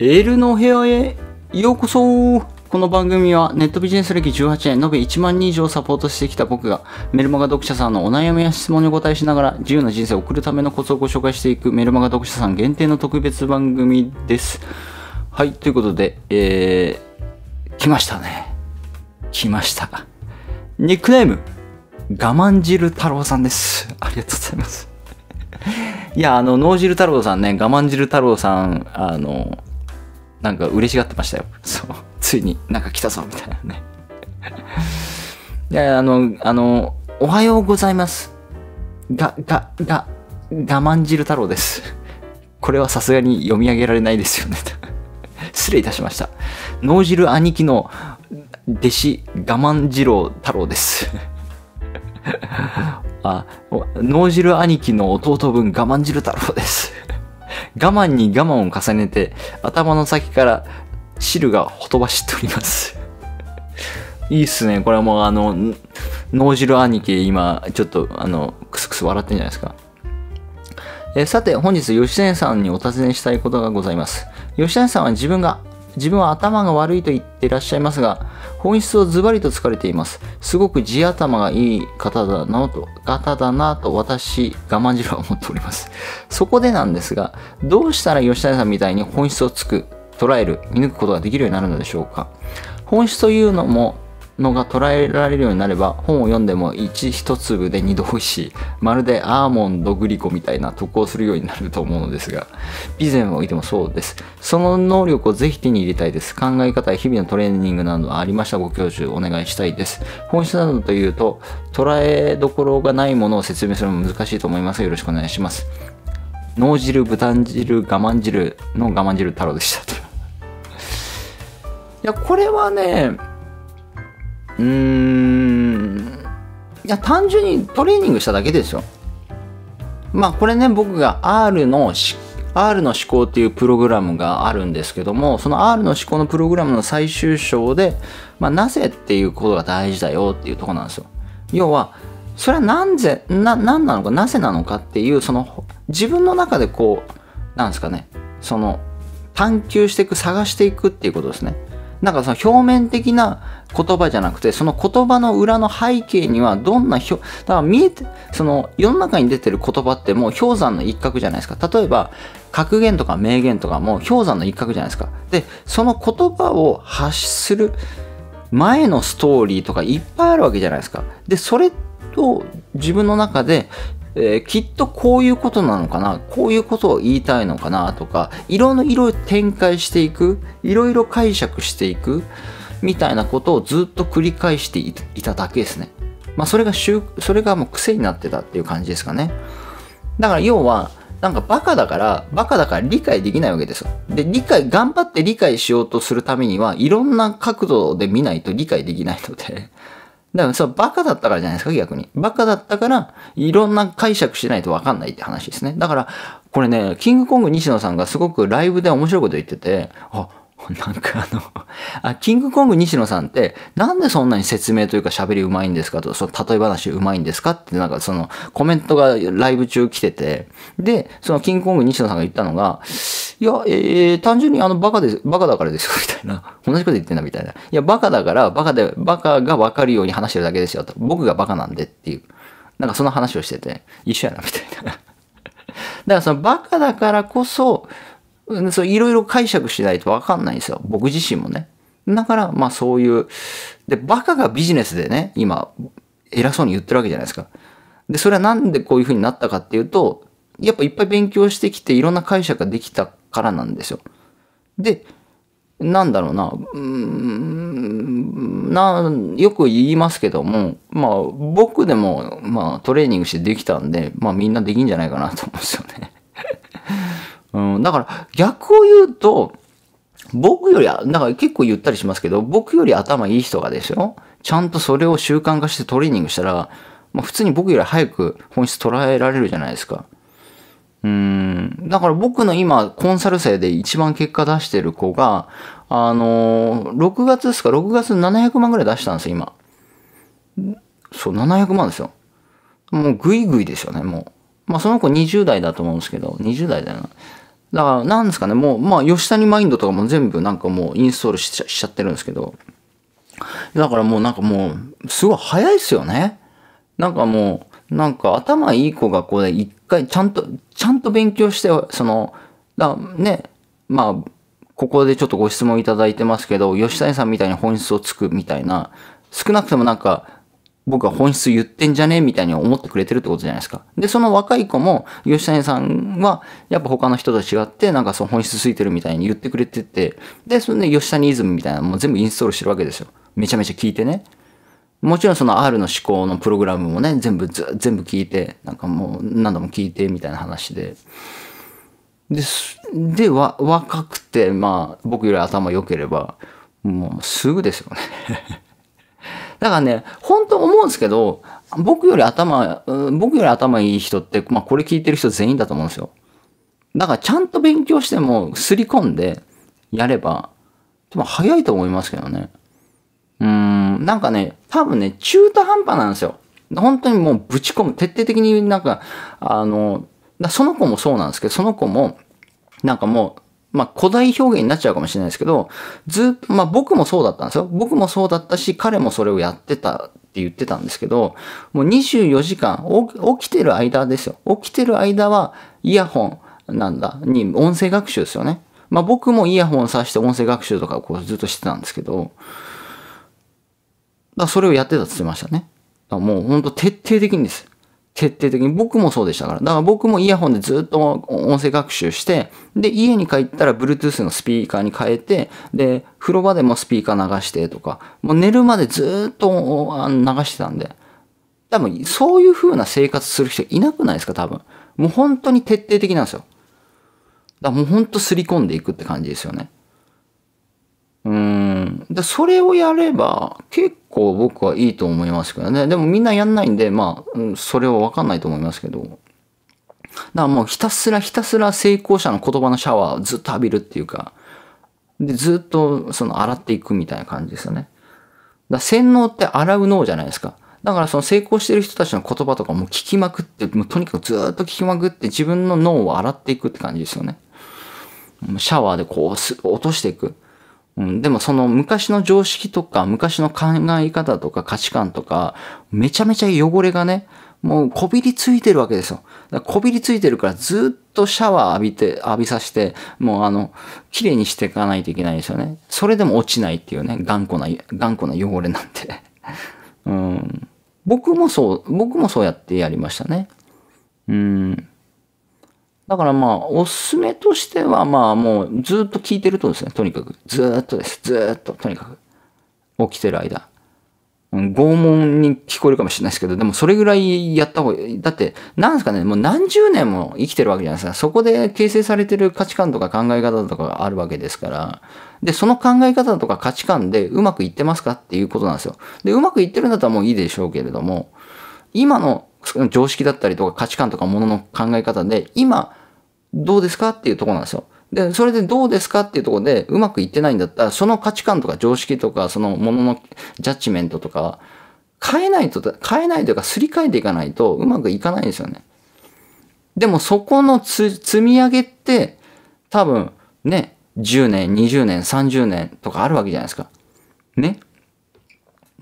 エルの部屋へようこそこの番組はネットビジネス歴18年、延べ1万人以上サポートしてきた僕がメルマガ読者さんのお悩みや質問にお答えしながら自由な人生を送るためのコツをご紹介していくメルマガ読者さん限定の特別番組です。はい、ということで、えー、来ましたね。来ました。ニックネーム、我慢汁太郎さんです。ありがとうございます。いや、あの、脳汁太郎さんね、我慢汁太郎さん、あの、なんか嬉しがってましたよ。そう。ついになんか来たぞ、みたいなね。いや、あの、あの、おはようございます。が、が、が、我慢汁太郎です。これはさすがに読み上げられないですよね。失礼いたしました。脳汁兄貴の弟子、我慢二郎太郎です。あ、脳汁兄貴の弟分我慢汁太郎です。我慢に我慢を重ねて、頭の先から汁がほとばしっております いいっすね。これはもうあの、脳汁兄貴今、ちょっとあの、くすくす笑ってんじゃないですか。えさて、本日、吉谷さんにお尋ねしたいことがございます。吉谷さんは自分が、自分は頭が悪いと言っていらっしゃいますが、本質をズバリと疲かれています。すごく地頭がいい方だなと、方だなと私、我慢汁は思っております。そこでなんですが、どうしたら吉谷さんみたいに本質をつく、捉える、見抜くことができるようになるのでしょうか。本質というのものが捉えられるようになれば本を読んでも1一粒で2度欲しいまるでアーモンドグリコみたいな得をするようになると思うのですが以前おいてもそうですその能力をぜひ手に入れたいです考え方や日々のトレーニングなどありましたご教授お願いしたいです本質などというと捉えどころがないものを説明するのも難しいと思いますよろしくお願いします脳汁豚汁我慢汁の我慢汁太郎でした いやこれはねうーんいや単純にトレーニングしただけですよまあこれね僕が R の R の思考っていうプログラムがあるんですけどもその R の思考のプログラムの最終章で、まあ、なぜっていうことが大事だよっていうとこなんですよ要はそれは何ぜな何なのかなぜなのかっていうその自分の中でこうなんですかねその探求していく探していくっていうことですねなんかその表面的な言葉じゃなくて、その言葉の裏の背景にはどんな表、だから見えて、その世の中に出てる言葉ってもう氷山の一角じゃないですか。例えば、格言とか名言とかも氷山の一角じゃないですか。で、その言葉を発する前のストーリーとかいっぱいあるわけじゃないですか。で、それと自分の中でえー、きっとこういうことなのかなこういうことを言いたいのかなとかいろいろ展開していくいろいろ解釈していくみたいなことをずっと繰り返していただけですね。まあ、それがそれがもう癖になってたっていう感じですかね。だから要はなんかバカだから、バカだから理解できないわけですよ。で、理解、頑張って理解しようとするためには、いろんな角度で見ないと理解できないのでだから、そう、バカだったからじゃないですか、逆に。バカだったから、いろんな解釈しないとわかんないって話ですね。だから、これね、キングコング西野さんがすごくライブで面白いこと言ってて、あ、なんかあのあ、キングコング西野さんって、なんでそんなに説明というか喋りうまいんですかと、その例え話うまいんですかって、なんかそのコメントがライブ中来てて、で、そのキングコング西野さんが言ったのが、いや、えー、単純にあの、バカです、バカだからですよ、みたいな。同じこと言ってんだ、みたいな。いや、バカだから、バカで、バカがわかるように話してるだけですよ、と。僕がバカなんでっていう。なんかその話をしてて、一緒やな、みたいな。だからそのバカだからこそ、そういろいろ解釈しないと分かんないんですよ。僕自身もね。だから、まあそういう。で、バカがビジネスでね、今、偉そうに言ってるわけじゃないですか。で、それはなんでこういうふうになったかっていうと、やっぱいっぱい勉強してきていろんな解釈ができたからなんですよ。で、なんだろうな、うん、な、よく言いますけども、まあ僕でも、まあトレーニングしてできたんで、まあみんなできんじゃないかなと思うんですよね。うん、だから逆を言うと、僕より、だから結構言ったりしますけど、僕より頭いい人がですよ、ちゃんとそれを習慣化してトレーニングしたら、まあ、普通に僕より早く本質捉えられるじゃないですか。うん。だから僕の今、コンサル生で一番結果出してる子が、あのー、6月ですか、6月700万ぐらい出したんですよ、今。そう、700万ですよ。もうグイグイですよね、もう。まあその子20代だと思うんですけど、20代だよな。だからなんですかね、もう、まあ吉谷マインドとかも全部なんかもうインストールしちゃってるんですけど、だからもうなんかもう、すごい早いっすよね。なんかもう、なんか頭いい子がこうで一回ちゃんと、ちゃんと勉強して、その、だね、まあ、ここでちょっとご質問いただいてますけど、吉谷さんみたいに本質をつくみたいな、少なくともなんか、僕は本質言ってんじゃねえみたいに思ってくれてるってことじゃないですか。で、その若い子も、吉谷さんは、やっぱ他の人と違って、なんかその本質ついてるみたいに言ってくれてて、で、それで吉谷イズムみたいなのも全部インストールしてるわけですよ。めちゃめちゃ聞いてね。もちろんその R の思考のプログラムもね、全部ず、全部聞いて、なんかもう何度も聞いてみたいな話で。で、で、わ、若くて、まあ、僕より頭良ければ、もうすぐですよねだからね、本当思うんですけど、僕より頭、僕より頭いい人って、まあこれ聞いてる人全員だと思うんですよ。だからちゃんと勉強しても、すり込んでやれば、でも早いと思いますけどね。うん、なんかね、多分ね、中途半端なんですよ。本当にもうぶち込む。徹底的になんか、あの、その子もそうなんですけど、その子も、なんかもう、まあ、古代表現になっちゃうかもしれないですけど、ずっと、まあ、僕もそうだったんですよ。僕もそうだったし、彼もそれをやってたって言ってたんですけど、もう24時間、起きてる間ですよ。起きてる間は、イヤホンなんだ、に、音声学習ですよね。まあ、僕もイヤホンさして音声学習とかをこうずっとしてたんですけど、だそれをやってたって言ってましたね。だもう本当徹底的にです。徹底的に僕もそうでしたから。だから僕もイヤホンでずっと音声学習して、で、家に帰ったら Bluetooth のスピーカーに変えて、で、風呂場でもスピーカー流してとか、もう寝るまでずっと流してたんで。多分、そういう風な生活する人いなくないですか、多分。もう本当に徹底的なんですよ。だからもう本当すり込んでいくって感じですよね。うん。で、それをやれば、結構僕はいいと思いますけどね。でもみんなやんないんで、まあ、うん、それはわかんないと思いますけど。だからもうひたすらひたすら成功者の言葉のシャワーをずっと浴びるっていうか、で、ずっとその洗っていくみたいな感じですよね。だ洗脳って洗う脳じゃないですか。だからその成功してる人たちの言葉とかも聞きまくって、もうとにかくずっと聞きまくって自分の脳を洗っていくって感じですよね。シャワーでこう落としていく。うん、でもその昔の常識とか昔の考え方とか価値観とかめちゃめちゃ汚れがねもうこびりついてるわけですよ。こびりついてるからずっとシャワー浴びて、浴びさせて、もうあの、綺麗にしていかないといけないですよね。それでも落ちないっていうね、頑固な、頑固な汚れなんて。うん。僕もそう、僕もそうやってやりましたね。うん。だからまあ、おすすめとしては、まあもうずっと聞いてるとですね、とにかく、ずっとです、ずっと、とにかく、起きてる間。拷問に聞こえるかもしれないですけど、でもそれぐらいやった方がいい。だって、なんですかね、もう何十年も生きてるわけじゃないですか。そこで形成されてる価値観とか考え方とかがあるわけですから。で、その考え方とか価値観でうまくいってますかっていうことなんですよ。で、うまくいってるんだったらもういいでしょうけれども、今の常識だったりとか価値観とかものの考え方で、今、どうですかっていうとこなんですよ。で、それでどうですかっていうとこでうまくいってないんだったら、その価値観とか常識とか、そのもののジャッジメントとかは変えないと、変えないというかすり替えていかないとうまくいかないんですよね。でもそこの積み上げって多分ね、10年、20年、30年とかあるわけじゃないですか。ね。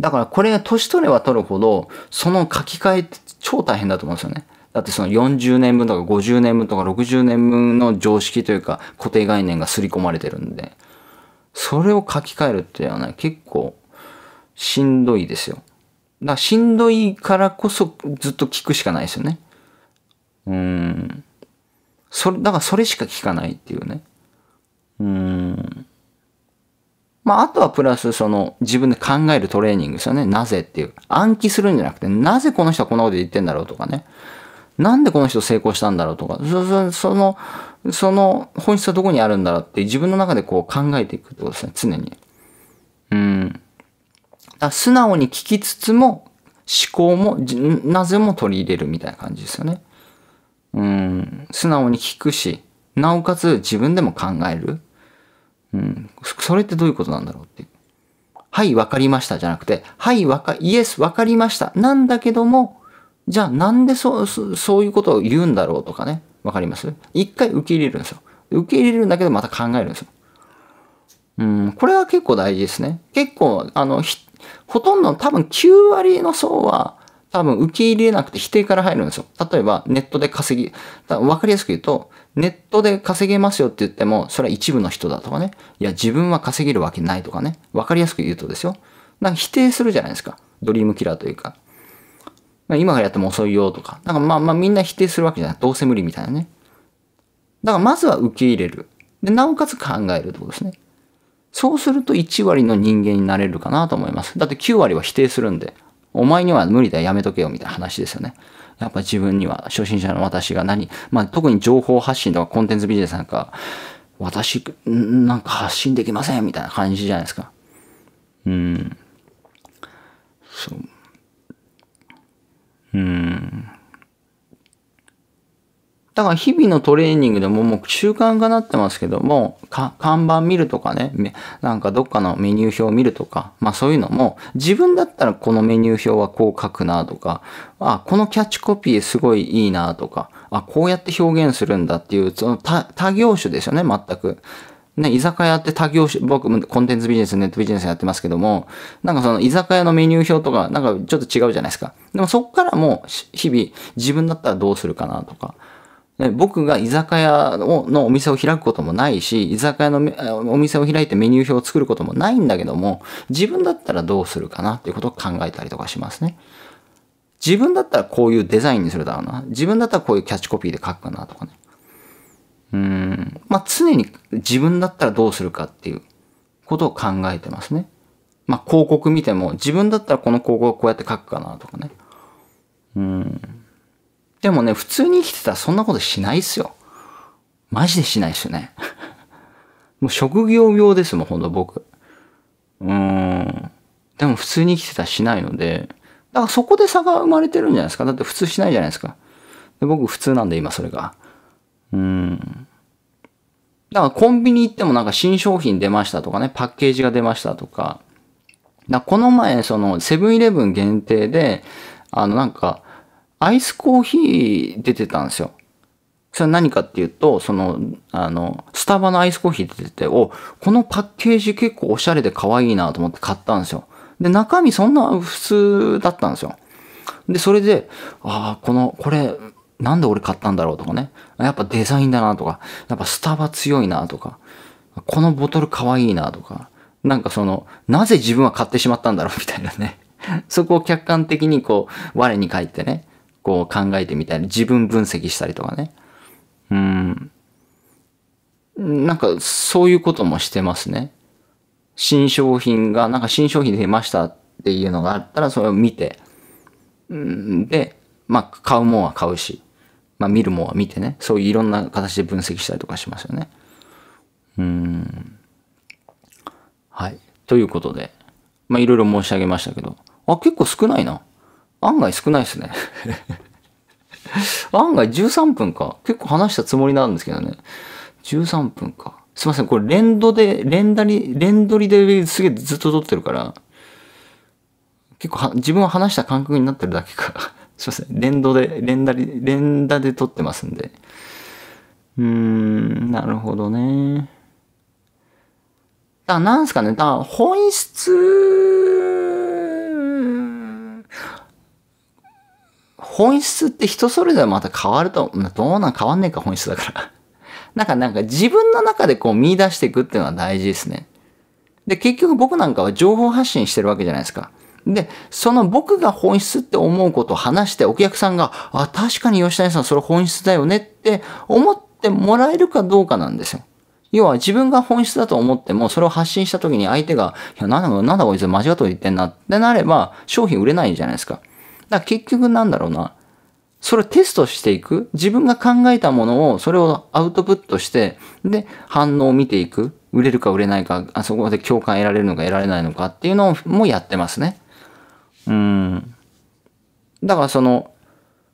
だからこれが年取れば取るほど、その書き換えって超大変だと思うんですよね。だってその40年分とか50年分とか60年分の常識というか固定概念が刷り込まれてるんで、それを書き換えるっていうのはね、結構しんどいですよ。だからしんどいからこそずっと聞くしかないですよね。うん。それ、だからそれしか聞かないっていうね。うん。まあ、あとはプラス、その、自分で考えるトレーニングですよね。なぜっていう。暗記するんじゃなくて、なぜこの人はこんなこと言ってんだろうとかね。なんでこの人成功したんだろうとか、その、その本質はどこにあるんだろうって自分の中でこう考えていくってことですね、常に。うん。だ素直に聞きつつも、思考も、なぜも取り入れるみたいな感じですよね。うん。素直に聞くし、なおかつ自分でも考える。うん。それってどういうことなんだろうってう。はい、わかりましたじゃなくて、はい、わか、イエス、わかりました。なんだけども、じゃあなんでそう、そういうことを言うんだろうとかね。わかります一回受け入れるんですよ。受け入れるんだけどまた考えるんですよ。うん、これは結構大事ですね。結構、あの、ほとんど多分9割の層は多分受け入れなくて否定から入るんですよ。例えばネットで稼ぎ、わかりやすく言うと、ネットで稼げますよって言っても、それは一部の人だとかね。いや、自分は稼げるわけないとかね。わかりやすく言うとですよ。なんか否定するじゃないですか。ドリームキラーというか。今がやっても遅いよとか。なんかまあまあみんな否定するわけじゃない。どうせ無理みたいなね。だからまずは受け入れる。で、なおかつ考えるってことですね。そうすると1割の人間になれるかなと思います。だって9割は否定するんで。お前には無理だやめとけよみたいな話ですよね。やっぱ自分には初心者の私が何、まあ特に情報発信とかコンテンツビジネスなんか、私、なんか発信できませんみたいな感じじゃないですか。うん。そう。うん。だから日々のトレーニングでももう習慣がなってますけども、看板見るとかね、なんかどっかのメニュー表を見るとか、まあそういうのも、自分だったらこのメニュー表はこう書くなとか、あ、このキャッチコピーすごいいいなとか、あ、こうやって表現するんだっていう、その多業種ですよね、全く。ね、居酒屋って多業種、僕もコンテンツビジネス、ネットビジネスやってますけども、なんかその居酒屋のメニュー表とか、なんかちょっと違うじゃないですか。でもそこからもう日々自分だったらどうするかなとか、ね、僕が居酒屋のお店を開くこともないし、居酒屋のお店を開いてメニュー表を作ることもないんだけども、自分だったらどうするかなっていうことを考えたりとかしますね。自分だったらこういうデザインにするだろうな。自分だったらこういうキャッチコピーで書くかなとかね。うん、まあ、常に自分だったらどうするかっていうことを考えてますね。まあ、広告見ても、自分だったらこの広告こうやって書くかなとかね。うん。でもね、普通に生きてたらそんなことしないっすよ。マジでしないっすよね。もう職業病ですもん、ほんと僕。うん。でも普通に生きてたらしないので、だからそこで差が生まれてるんじゃないですか。だって普通しないじゃないですか。で僕普通なんで今それが。うん。だからコンビニ行ってもなんか新商品出ましたとかね、パッケージが出ましたとか。だこの前、その、セブンイレブン限定で、あのなんか、アイスコーヒー出てたんですよ。それは何かっていうと、その、あの、スタバのアイスコーヒー出てて、お、このパッケージ結構おしゃれで可愛いなと思って買ったんですよ。で、中身そんな普通だったんですよ。で、それで、ああ、この、これ、なんで俺買ったんだろうとかね。やっぱデザインだなとか、やっぱスタバ強いなとか、このボトル可愛いなとか、なんかその、なぜ自分は買ってしまったんだろうみたいなね。そこを客観的にこう、我に返ってね、こう考えてみたり、自分分析したりとかね。うん。なんか、そういうこともしてますね。新商品が、なんか新商品出ましたっていうのがあったら、それを見て、で、まあ、買うもんは買うし、まあ、見るもは見てねそういういろんな形で分析したりとかしますよね。うんはいということでまあいろいろ申し上げましたけどあ結構少ないな案外少ないですね 案外13分か結構話したつもりなんですけどね13分かすいませんこれ連動で連打り連撮りですげえずっと撮ってるから結構は自分は話した感覚になってるだけかすいません。連動で、連打で、連打で撮ってますんで。うーん、なるほどね。だなんすかね、だ本質、本質って人それぞれまた変わると、どうなん変わんねえか、本質だから。なんか、なんか自分の中でこう見出していくっていうのは大事ですね。で、結局僕なんかは情報発信してるわけじゃないですか。で、その僕が本質って思うことを話して、お客さんが、あ、確かに吉谷さんそれ本質だよねって思ってもらえるかどうかなんですよ。要は自分が本質だと思っても、それを発信した時に相手が、いや、なんだ、なんだこいつ間違ったこと言ってんなってなれば、商品売れないじゃないですか。だから結局なんだろうな。それをテストしていく。自分が考えたものを、それをアウトプットして、で、反応を見ていく。売れるか売れないか、あそこで共感得られるのか得られないのかっていうのもやってますね。うん。だからその、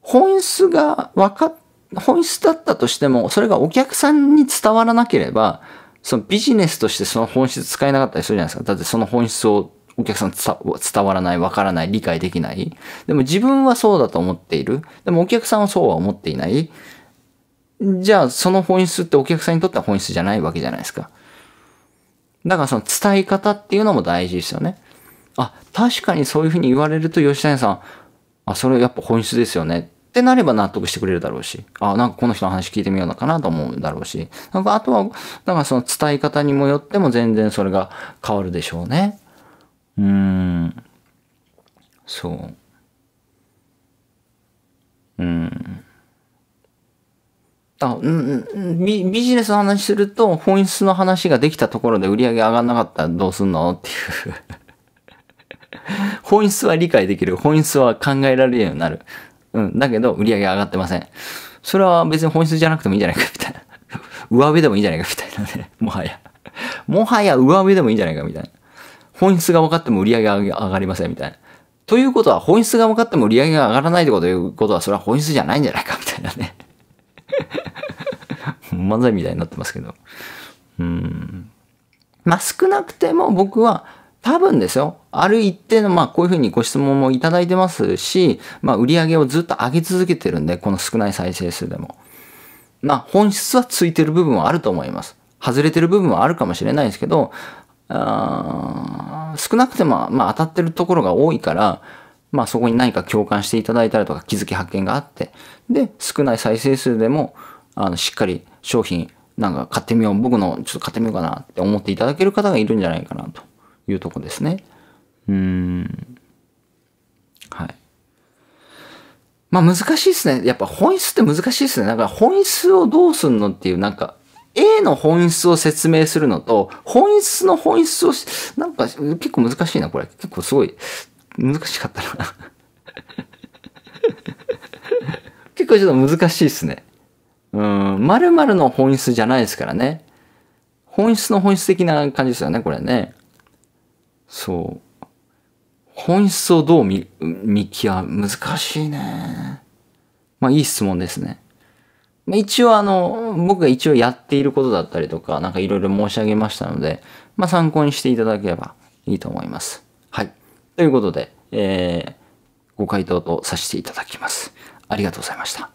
本質が分かっ、本質だったとしても、それがお客さんに伝わらなければ、そのビジネスとしてその本質使えなかったりするじゃないですか。だってその本質をお客さん伝わらない、わからない、理解できない。でも自分はそうだと思っている。でもお客さんはそうは思っていない。じゃあその本質ってお客さんにとっては本質じゃないわけじゃないですか。だからその伝え方っていうのも大事ですよね。あ、確かにそういうふうに言われると吉谷さん、あ、それやっぱ本質ですよね。ってなれば納得してくれるだろうし、あ、なんかこの人の話聞いてみようかなと思うだろうし、なんかあとは、なんかその伝え方にもよっても全然それが変わるでしょうね。うーん。そう。うん。あうんビビジネスの話すると本質の話ができたところで売り上げ上がんなかったらどうすんのっていう 本質は理解できる。本質は考えられるようになる。うん。だけど、売り上げ上がってません。それは別に本質じゃなくてもいいんじゃないか、みたいな。上辺でもいいんじゃないか、みたいなね。もはや。もはや上辺でもいいんじゃないか、みたいな。本質が分かっても売り上げ上がりません、みたいな。ということは、本質が分かっても売り上げが上がらないってこということは、それは本質じゃないんじゃないか、みたいなね。漫才みたいになってますけど。うん。まあ、少なくても僕は、多分ですよ。ある一定の、まあ、こういうふうにご質問もいただいてますし、まあ、売り上げをずっと上げ続けてるんで、この少ない再生数でも。まあ、本質はついてる部分はあると思います。外れてる部分はあるかもしれないですけど、あ少なくても、まあ、当たってるところが多いから、まあ、そこに何か共感していただいたりとか、気づき発見があって、で、少ない再生数でも、あの、しっかり商品、なんか買ってみよう、僕のちょっと買ってみようかなって思っていただける方がいるんじゃないかなというとこですね。うん。はい。まあ難しいですね。やっぱ本質って難しいですね。だから本質をどうすんのっていう、なんか、A の本質を説明するのと、本質の本質をなんか結構難しいな、これ。結構すごい、難しかったな 結構ちょっと難しいですね。うん、〇〇の本質じゃないですからね。本質の本質的な感じですよね、これね。そう。本質をどう見、見極め、難しいね。まあいい質問ですね。まあ、一応あの、僕が一応やっていることだったりとか、なんかいろいろ申し上げましたので、まあ参考にしていただければいいと思います。はい。ということで、えー、ご回答とさせていただきます。ありがとうございました。